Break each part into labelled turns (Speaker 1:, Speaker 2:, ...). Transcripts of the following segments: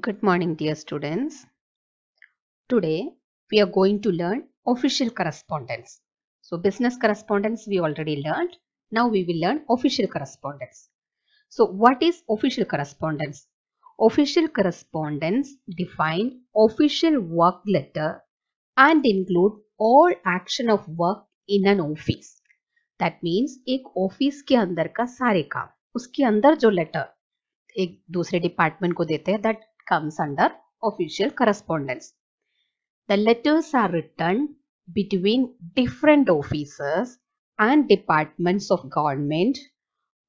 Speaker 1: Good morning dear students. Today we are going to learn official correspondence. So business correspondence we already learned. Now we will learn official correspondence. So what is official correspondence? Official correspondence define official work letter and include all action of work in an office. that means ek office ke andar ka sare kaam uske andar jo letter एक दूसरे department को देते हैं that comes under official correspondence. The letters are written between different offices and departments of government,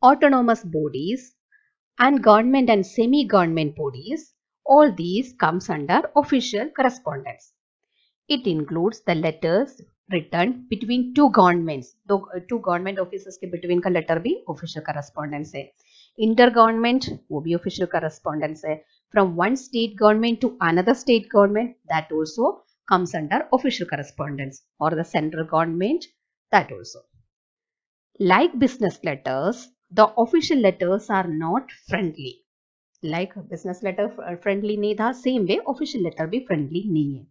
Speaker 1: autonomous bodies and government and semi-government bodies. All these comes under official correspondence. It includes the letters written between two governments. दो uh, two government offices between the letter भी official correspondence intergovernment वो भी official correspondence है from one state government to another state government that also comes under official correspondence or the central government that also like business letters the official letters are not friendly like business letter friendly neither, same way official letter be friendly neither.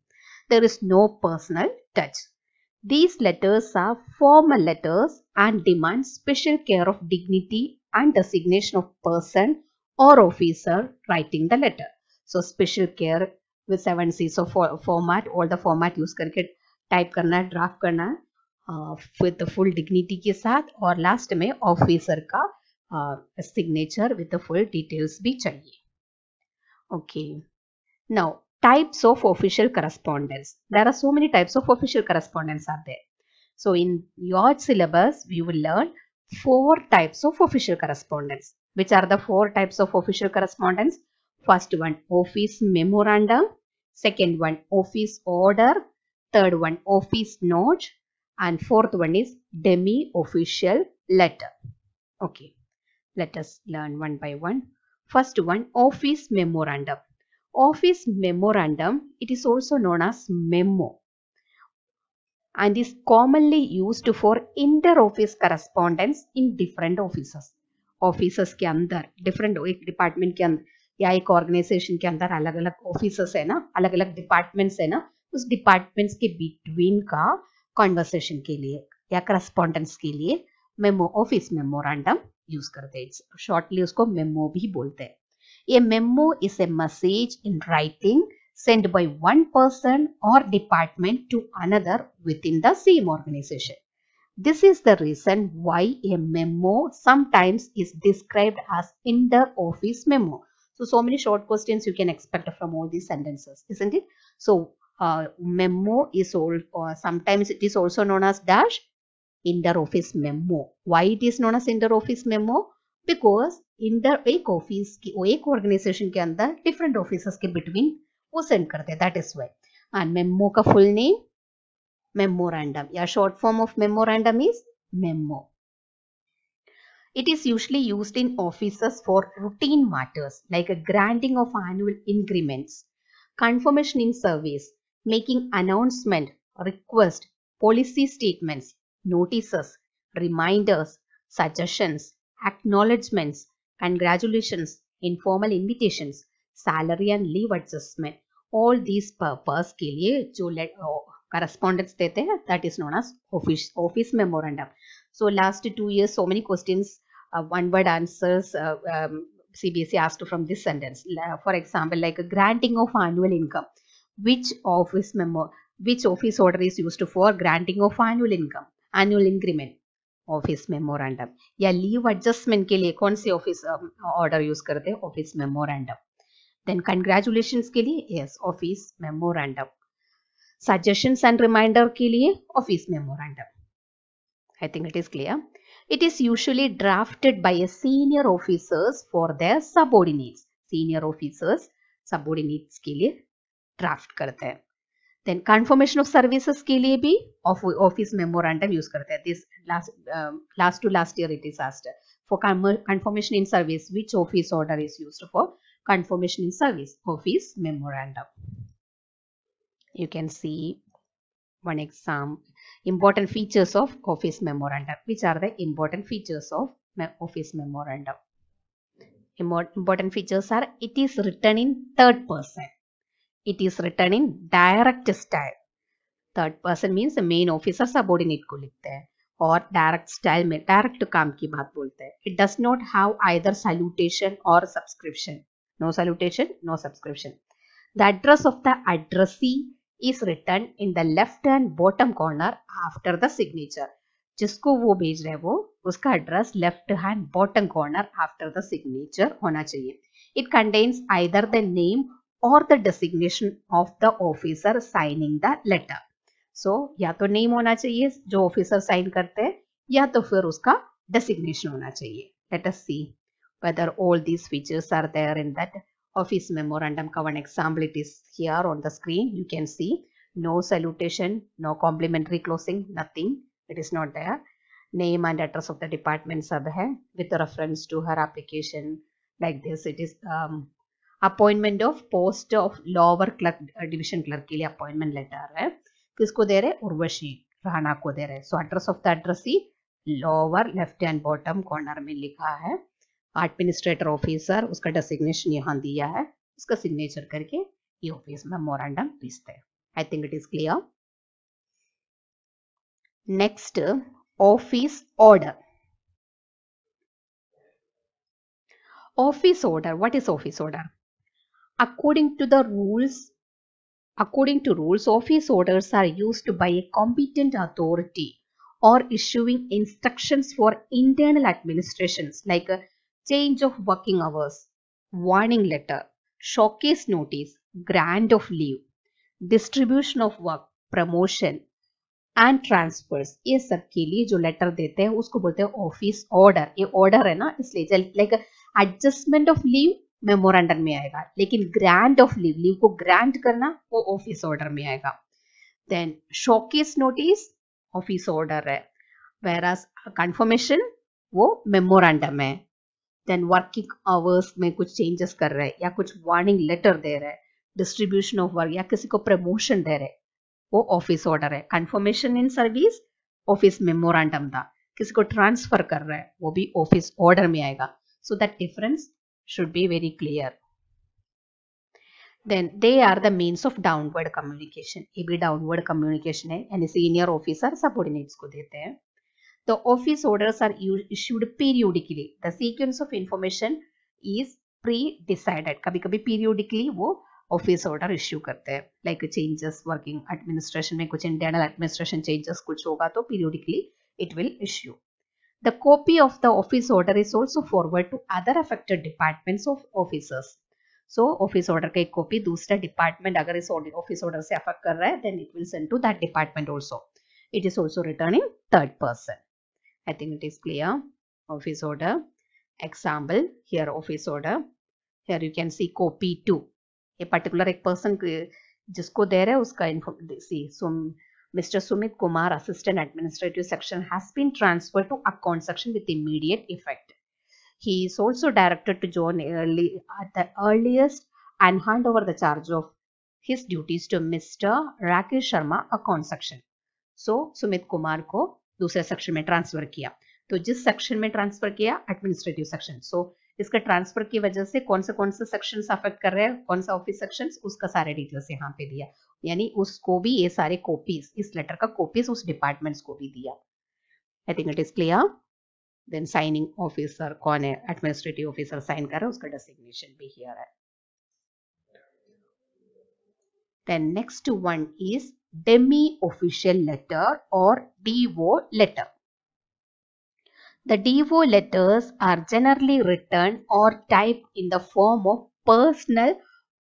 Speaker 1: there is no personal touch these letters are formal letters and demand special care of dignity and designation of person or officer writing the letter. So special care with 7C. So for format, all the format use karke type karna, draft karna uh, with the full dignity ke saath or last mein officer ka uh, signature with the full details bhi chahiye. Okay. Now types of official correspondence. There are so many types of official correspondence are there. So in your syllabus, we will learn four types of official correspondence. Which are the four types of official correspondence? First one, office memorandum. Second one, office order. Third one, office note. And fourth one is demi-official letter. Okay, let us learn one by one. First one, office memorandum. Office memorandum, it is also known as memo. and is commonly used for inter-office correspondence in different offices. Officers के अंदर different एक department के अंदर या एक organisation के अंदर अलग अलग ऑफिसर्स है ना अलग अलग डिपार्टमेंट्स है ना उस डिपार्टमेंट्स के बिटवीन का कॉन्वर्सेशन के लिए या करस्पॉन्डेंस के लिए मेमो ऑफिस मेमोरेंडम यूज करते हैं शॉर्टली उसको मेमो भी बोलते हैं ये memo is a message in writing sent by one person or department to another within the same organization. This is the reason why a memo sometimes is described as inter-office memo. So, so many short questions you can expect from all these sentences, isn't it? So, uh, memo is also sometimes it is also known as dash inter-office memo. Why it is known as inter-office memo? Because in the wake office की एक organisation के different offices between. वो send करते हैं that is why and memo का full name memorandum या short form of memorandum is memo It is usually used in offices for routine matters like a granting of annual increments, confirmation in service, making announcement, request, policy statements, notices, reminders, suggestions, acknowledgements, congratulations, informal invitations, salary and leave adjustment, all this purpose के लिए जो correspondents देते हैं that is known as office office memorandum so last two year so many question one word answers see be from this sentence for example like granting of annual income which office memo which office order is use for granting of annual income annual increment office memorandum या leave adjustment के लिए कौन से office order use करते हैं office memorandum then congratulations ke liye yes office memorandum suggestions and reminder ke liye office memorandum i think it is clear it is usually drafted by a senior officers for their subordinates senior officers subordinates ke liye draft karte hain then confirmation of services ke liye bhi of office memorandum use karte hain this last uh, last to last year it is asked for confirmation in service which office order is used for confirmation in service office memorandum. You can see one exam important features of office memorandum which are the important features of office memorandum important features are it is written in third person it is written in direct style third person means the main officer subordinate ko लिखते or direct style mein direct kaam ki baat bolte it does not have either salutation or subscription no salutation no subscription the address of the addressee is written in the left hand bottom corner after the signature जिसको वो भेज रहे हैं वो उसका address left hand bottom corner after the signature होना चाहिए it contains either the name or the designation of the officer signing the letter so या तो नेम होना चाहिए जो ऑफिसर साइन करते हैं या तो फिर उसका डेसिग्नेशन होना चाहिए let us see whether all these features are there in that office memorandum cover an example it is here on the screen you can see no salutation no complimentary closing nothing it is not there name and address of the departments are there with the reference to her application like this it is um, appointment of post of lower clerk uh, division clerk लिए appointment letter है किसको दे रहे उर्वशी राणा को दे रहे so address of the address ही lower left and bottom corner में लिखा है एडमिनिस्ट्रेटर ऑफिसर उसका डेसिग्नेशन यहाँ दिया है उसका सिग्नेचर करके ये ऑफिस में मोरेंडम भेजते हैं I think it is clear next office order office order what is office order according to the rules according to rules office order are used by a competent authority or issuing instruction for internal administration like change of working hours, warning letter, showcase notice, grant of leave, distribution of work, promotion and transfers. ये सब के लिए जो letter देते हैं उसको बोलते हैं ऑफिस ऑर्डर ये ऑर्डर है ना इसलिए like adjustment of leave memorandum में आएगा लेकिन ग्रांट ऑफ लीव लीव को ग्रांट करना वो ऑफिस ऑर्डर में आएगा then show cause notice office order है वेरास कंफर्मेशन वो मेमोरेंडम है देन वर्किंग आवर्स में कुछ चेंजेस कर रहे हैं या कुछ वार्निंग लेटर दे रहे हैं डिस्ट्रीब्यूशन ऑफ वर्क या किसी को प्रमोशन दे रहे वो ऑफिस ऑर्डर है confirmation in service office memorandum था किसी को ट्रांसफर कर रहा है वो भी ऑफिस ऑर्डर में आएगा so that difference should be very clear then they are the means of downward communication ये भी डाउनवर्ड कम्युनिकेशन है यानी सीनियर ऑफिसर subordinates को देते हैं The office orders are issued periodically. The sequence of information is pre-decided. kabhi kabhi periodically wo office order issue karte hain like changes working administration mein kuch internal administration changes kuch hoga to periodically it will issue The copy of the office order is also forwarded to other affected departments of officers. So office order ka ek copy dusra department अगर इस office order se affect kar raha hai then it will send to that department also. It is also returning third person. I think it is clear. Office order. Example here office order. Here you can see copy to. A particular एक person just दे रहा है उसका see So, Mr. Sumit Kumar, Assistant Administrative Section, has been transferred to Account Section with immediate effect. He is also directed to join early at the earliest and hand over the charge of his duties to Mr. Rakesh Sharma, Account Section. So, Sumit Kumar ko दूसरे section में transfer किया तो जिस section में transfer किया administrative section so इसका transfer की वजह से कौन से कौन से सेक्शन अफेक्ट कर रहे हैं कौन सा ऑफिस सेक्शन उसका सारे डिटेल्स यहाँ पे दिया यानी उसको भी ये सारे कॉपीज इस लेटर का कॉपीज उस डिपार्टमेंट्स को भी दिया I think it is clear then signing officer कौन है एडमिनिस्ट्रेटिव ऑफिसर साइन कर रहा है उसका डेसिग्नेशन भी हियर है then next one is demi-official letter or DO letter. The DO letters are generally written or typed in the form of personal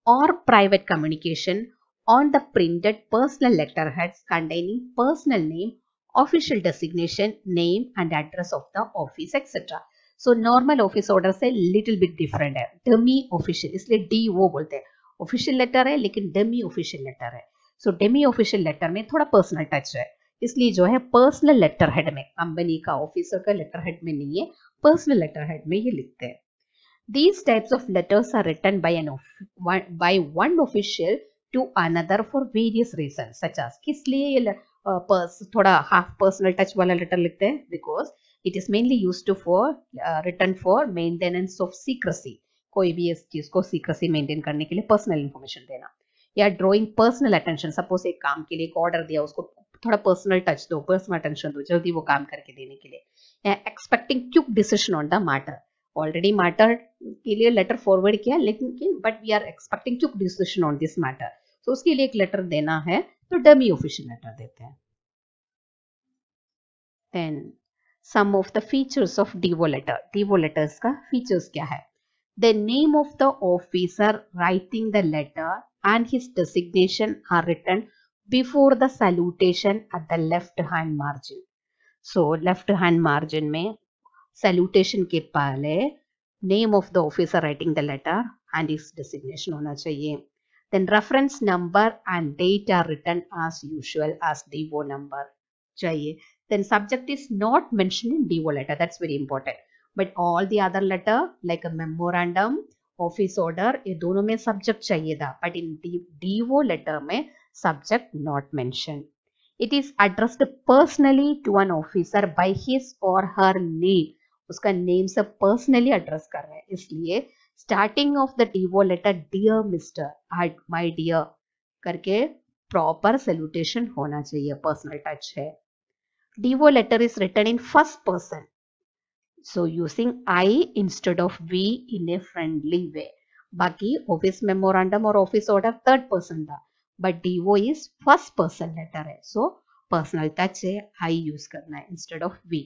Speaker 1: or private communication on the printed personal letterheads containing personal name, official designation, name and address of the office etc. So normal office orders are a little bit different. Demi official इसलिए D वो बोलते हैं official letter है लेकिन dummy official है सो Demi official letter में थोड़ा personal touch है इसलिए जो है पर्सनल लेटर हेड में कंपनी का ऑफिसर का लेटर हेड में नहीं है पर्सनल लेटर हेड में ये लिखते हैं these types of letters are written by an by one official to another for various reason such as किस लिए ये पर्स थोड़ा हाफ पर्सनल टच वाला लेटर लिखते हैं because it is mainly use to for return for maintenance of secrecy कोई भी इस चीज को सीक्रेसी मेंटेन करने के लिए पर्सनल इंफॉर्मेशन देना या ड्रॉइंग पर्सनल अटेंशन सपोज एक काम के लिए एक ऑर्डर दिया उसको थोड़ा पर्सनल टच दो पर्सनल अटेंशन दो जल्दी वो काम करके देने के लिए expecting quick decision on the matter already matter के लिए लेटर फॉरवर्ड किया लेकिन but we are expecting quick decision on this matter तो उसके लिए एक लेटर देना है तो डमी ऑफिशियल लेटर देते हैं Then, some of the features of DO letter DO letters का फीचर्स क्या है The name of the officer writing the letter and his designation are written before the salutation at the left hand margin. So left hand margin में salutation के पहले name of the officer writing the letter and his designation होना चाहिए then reference number and date are written as usual as DO number चाहिए then subject is not mentioned in DO letter that's very important but all the other letter like memorandum office order ये दोनों में subject चाहिए था but in DO letter में subject not mention it is addressed personally to an officer by his or her name उसका name से personally address कर रहे हैं इसलिए starting of the DO letter dear mister my dear करके proper salutation होना चाहिए पर्सनल टच है DO letter is return in first person So using I instead of we in a friendly way. बाकी office memorandum और office order third person था but DO is first person letter है so personal touch है I use करना है instead of we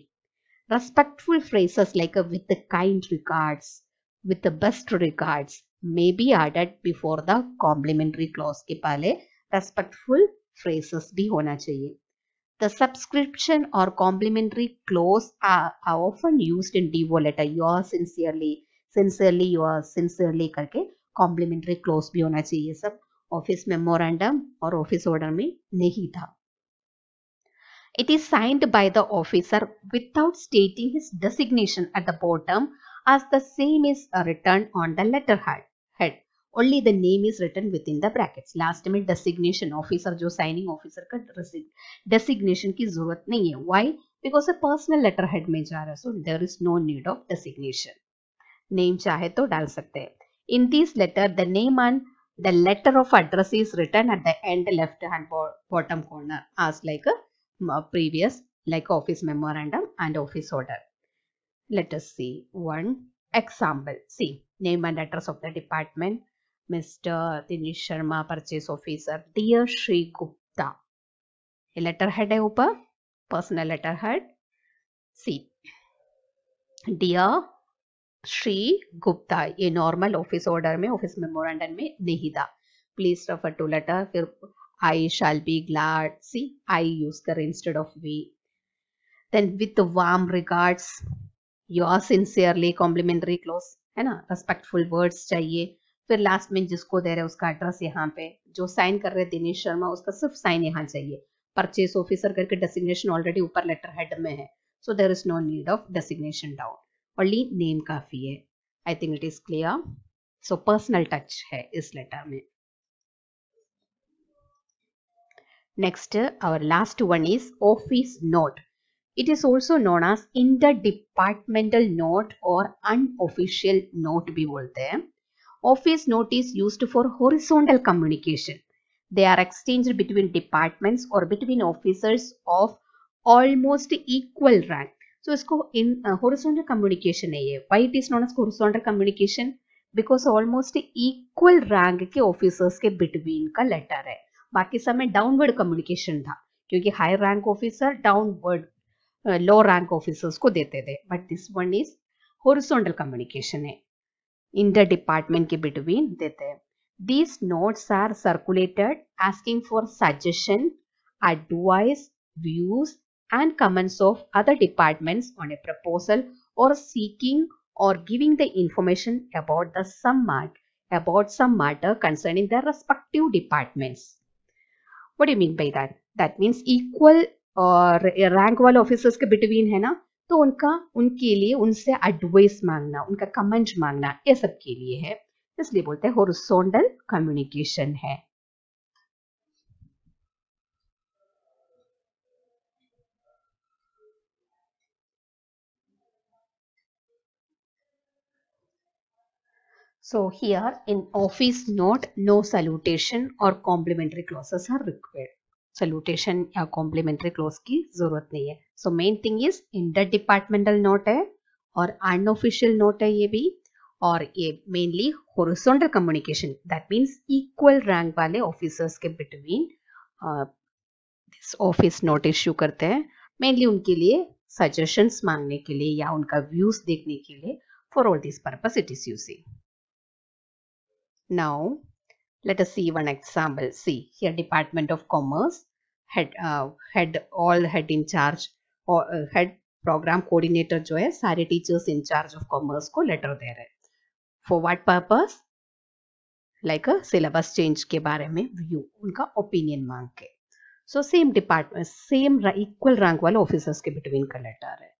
Speaker 1: respectful phrases like with kind regards with the best regards may be added before the complimentary clause के पहले respectful phrases भी होना चाहिए The subscription or complimentary clause are, are often used in DVO letter. Yours sincerely, sincerely yours, sincerely करके complimentary clause भी होना चाहिए सब office memorandum और office order में नहीं था. It is signed by the officer without stating his designation at the bottom as the same is written on the letterhead only the name is written within the brackets last time, designation officer जो signing officer का designation की जरूरत नहीं है why because a personal letter head में जा रहा है so there is no need of designation name चाहे तो डाल सकते हैं in this letter the name and the letter of address is written at the end left hand bottom corner as like a previous like office memorandum and office order let us see one example see name and address of the department Mr. Dinesh Sharma, Purchase Officer. Dear Sri Gupta. ये letter head है ऊपर personal letter head see dear Shri Gupta ये normal office order में office memorandum में नहीं था please refer to letter फिर I shall be glad see I use कर instead of we then with warm regards or sincerely complimentary close है ना respectful words चाहिए फिर लास्ट में जिसको दे रहे उसका एड्रेस यहाँ पे जो साइन कर रहे दिनेश शर्मा उसका सिर्फ साइन यहाँ चाहिए परचेस ऑफिसर करके डेसिग्नेशन ऑलरेडी ऊपर लेटर हेड में है so there is no need of designation down only name काफी है I think it is clear so personal touch है इस लेटर में next our last one is office note it is also known known inter departmental note or unofficial note भी बोलते हैं office notice used for horizontal communication. They are exchanged between departments or between officers of almost equal rank. So इसको in uh, horizontal communication है Why it is known as horizontal communication? Because almost equal rank ke officers ke between ka letter hai. बाकी सब में downward communication था. क्योंकि high rank officer downward uh, low rank officers को देते थे. But this one is horizontal communication है. the ke between dete hain. These notes are circulated asking for suggestion, advice, views and comments of other departments on a proposal or seeking or giving the information about the some matter about some matter concerning their respective departments. What do you mean by that? That means equal or rank वाले officers' between, between है ना तो उनका उनके लिए उनसे advice मांगना उनका कमेंट मांगना ये सब के लिए है इसलिए बोलते हैं कम्युनिकेशन है so here in office note no salutation or complimentary clauses are required salutation या कॉम्प्लीमेंट्री क्लोज की जरूरत नहीं है so main thing is inter departmental note है और अनऑफिशियल नोट है ये भी और ये mainly horizontal communication that means equal rank वाले ऑफिसर्स के बिटवीन ऑफिस नोट इश्यू करते हैं मेनली उनके लिए सजेशंस मांगने के लिए या उनका व्यूज देखने के लिए for all this purpose it is using now let us see one example see here department of commerce head head all head incharge और हेड प्रोग्राम कोऑर्डिनेटर जो है सारे टीचर्स इंचार्ज ऑफ कॉमर्स को letter दे रहे for what purpose like a syllabus change के बारे में व्यू उनका ओपिनियन मांग के so same department same equal rank वाले ऑफिसर्स के बिटवीन का लेटर है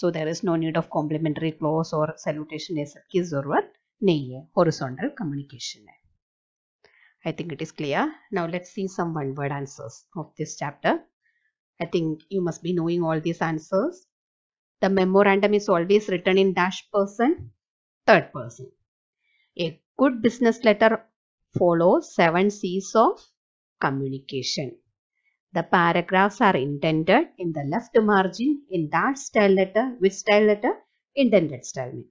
Speaker 1: so there is no need of complimentary close or salutation ये सब की जरूरत नहीं है हॉरिजॉन्टल कम्युनिकेशन है I think it is clear. Now let's see some one word answers of this chapter. I think you must be knowing all these answers. The memorandum is always written in dash person, third person. A good business letter follows seven C's of communication. The paragraphs are indented in the left margin in dash style letter, which style letter? Indented style.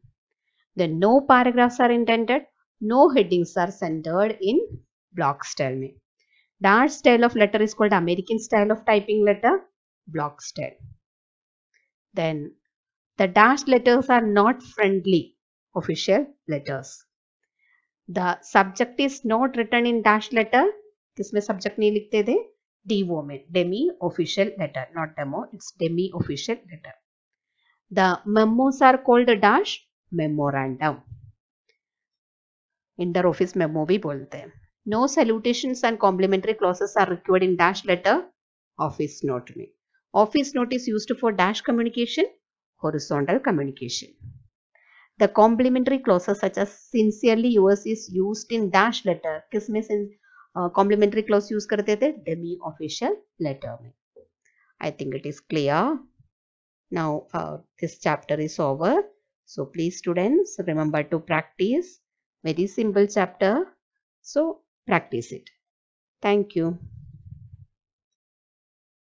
Speaker 1: Then no paragraphs are indented, no headings are centered in block style में Dart style of letter is called American style of typing letter block style. Then the dash letters are not friendly official letters. The subject is not written in dash letter. किसमें subject नहीं लिखते थे DO में demi official letter not demo it's demi official letter. The memos are called dash memorandum. Inter office memo भी बोलते हैं No salutations and complimentary clauses are required in dash letter office note Office note is used for dash communication, horizontal communication. The complimentary clauses such as sincerely yours is used in dash letter. किस में complimentary clause use करते थे Demi official letter में I think it now uh, this chapter is over so please students remember to practice very simple chapter so practice it. Thank you.